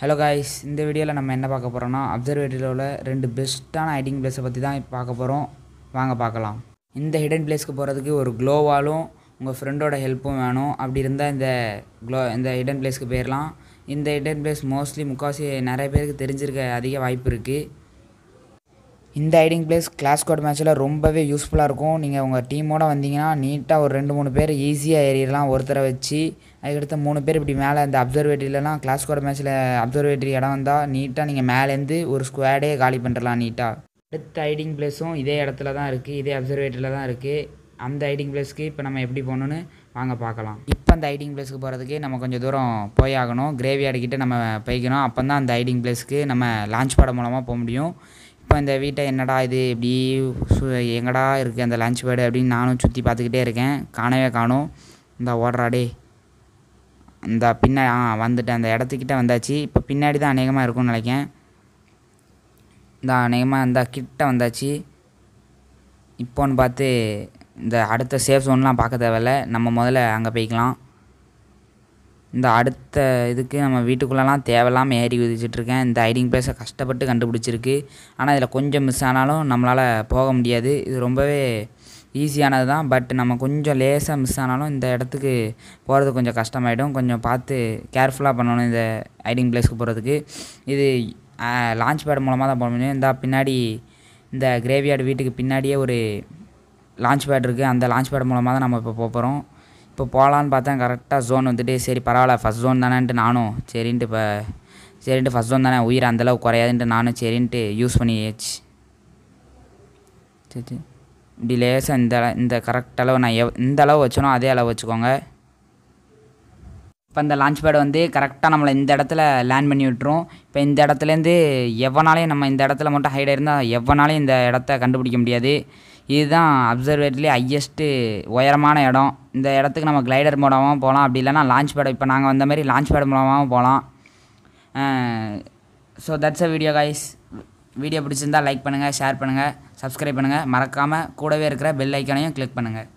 hello guys இந்த வீடியோவில் நம்ம என்ன பார்க்க போகிறோம்னா அப்சர்வேட்டரியில் உள்ள ரெண்டு பெஸ்ட்டான ஹைடிங் பிளேஸை பற்றி தான் பார்க்க போகிறோம் வாங்க பார்க்கலாம் இந்த ஹிடன் பிளேஸ்க்கு போகிறதுக்கு ஒரு க்ளோவாலும் உங்கள் ஃப்ரெண்டோட ஹெல்ப்பும் வேணும் அப்படி இருந்தால் இந்த க்ளோ இந்த ஹிடன் பிளேஸ்க்கு போயிடலாம் இந்த ஹிடன் பிளேஸ் மோஸ்ட்லி முக்கால்வாசி நிறைய பேருக்கு தெரிஞ்சிருக்க அதிக வாய்ப்பு இருக்குது இந்த ஐடிங் பிளேஸ் கிளாஸ் கோட் மேட்ச்சில் ரொம்பவே யூஸ்ஃபுல்லாக இருக்கும் நீங்கள் உங்கள் டீமோடு வந்தீங்கன்னா நீட்டாக ஒரு ரெண்டு மூணு பேர் ஈஸியாக ஏறிடலாம் ஒருத்தரை வச்சு அதுக்கடுத்து மூணு பேர் இப்படி மேலே இந்த அப்சர்வேட்டரியிலலாம் கிளாஸ் கோட் மேட்ச்சில் அப்சர்வேட்டரி இடம் வந்தால் நீட்டாக நீங்கள் மேலேருந்து ஒரு ஸ்குவாடே காலி பண்ணுறலாம் நீட்டாக அடுத்த ஐடிங் பிளேஸும் இதே இடத்துல தான் இருக்குது இதே அப்சர்வேட்டரியில் தான் இருக்குது அந்த ஐடிங் பிளேஸ்க்கு இப்போ நம்ம எப்படி போகணுன்னு வாங்க பார்க்கலாம் இப்போ அந்த ஐடிங் பிளேஸ்க்கு போகிறதுக்கு நம்ம கொஞ்சம் தூரம் போய் ஆகணும் கிரேவி அடிக்கிட்டு நம்ம போய்க்கணும் அப்போ தான் அந்த ஐடிங் பிளேஸ்க்கு நம்ம லான்ச் பேட் மூலமாக போக முடியும் இப்போ இந்த வீட்டை என்னடா இது இப்படி சு எங்கடா இருக்குது அந்த லஞ்ச் பேடு அப்படின்னு நானும் சுற்றி பார்த்துக்கிட்டே இருக்கேன் காணவே காணும் இந்த ஓடுறாடே இந்த பின்னாடி ஆ வந்துட்டேன் அந்த இடத்துக்கிட்ட வந்தாச்சு இப்போ பின்னாடி தான் அநேகமாக இருக்கும்னு நினைக்கேன் இந்த அநேகமாக இந்த கிட்ட வந்தாச்சு இப்போன்னு பார்த்து இந்த அடுத்த சேஃப் ஜோன்லாம் பார்க்க தேவையில்ல நம்ம முதல்ல அங்கே போய்க்கலாம் இந்த அடுத்த இதுக்கு நம்ம வீட்டுக்குள்ளெலாம் தேவையில்லாமல் ஏறி குதிச்சிட்ருக்கேன் இந்த ஹைடிங் பிளேஸை கஷ்டப்பட்டு கண்டுபிடிச்சிருக்கு ஆனால் இதில் கொஞ்சம் மிஸ் ஆனாலும் நம்மளால் போக முடியாது இது ரொம்பவே ஈஸியானது தான் பட் நம்ம கொஞ்சம் லேசாக மிஸ் ஆனாலும் இந்த இடத்துக்கு போகிறது கொஞ்சம் கஷ்டமாயிடும் கொஞ்சம் பார்த்து கேர்ஃபுல்லாக பண்ணணும் இந்த ஹைடிங் பிளேஸ்க்கு போகிறதுக்கு இது லான்ச் பேட் மூலமாக தான் போக முடியும் இந்த பின்னாடி இந்த கிரேவியார்டு வீட்டுக்கு பின்னாடியே ஒரு லான்ச் பேட் இருக்குது அந்த லான்ச் பேட் மூலமாக தான் நம்ம இப்போ போகிறோம் இப்போ போகலான்னு பார்த்தேன் கரெக்டாக ஜோன் வந்துட்டு சரி பரவாயில்ல ஃபஸ்ட் ஜோன் தானேன்ட்டு நானும் சரின்ட்டு இப்போ சரின்ட்டு ஃபஸ்ட் ஜோன் தானே உயிர் அந்தளவுக்கு குறையாதுன்ட்டு நானும் சரின்ட்டு யூஸ் பண்ணியாச்சு சரி சரி இப்படி லேசாக இந்த இந்த கரெக்ட் அளவு நான் எவ் இந்த அளவு வச்சனோ அதே அளவு வச்சுக்கோங்க இப்போ இந்த லான்ச் பேடு வந்து கரெக்டாக நம்மளை இந்த இடத்துல லேண்ட் பண்ணி விட்டுரும் இப்போ இந்த இடத்துலேருந்து எவ்வளோனாலையும் நம்ம இந்த இடத்துல மட்டும் ஹைடாக இருந்தால் எவ்வளோனாலையும் இந்த இடத்த கண்டுபிடிக்க முடியாது இதுதான் அப்சர்வேட்லேயே ஹையஸ்ட்டு உயரமான இடம் இந்த இடத்துக்கு நம்ம கிளைடர் மூலமாகவும் போகலாம் அப்படி இல்லைனா லான்ச் பேட் இப்போ நாங்கள் வந்த மாதிரி லான்ச் பேட் மூலமாகவும் போகலாம் so that's a video guys video பிடிச்சிருந்தால் லைக் பண்ணுங்கள் ஷேர் பண்ணுங்கள் சப்ஸ்கிரைப் பண்ணுங்கள் மறக்காமல் கூடவே இருக்கிற பெல் ஐக்கனையும் கிளிக் பண்ணுங்கள்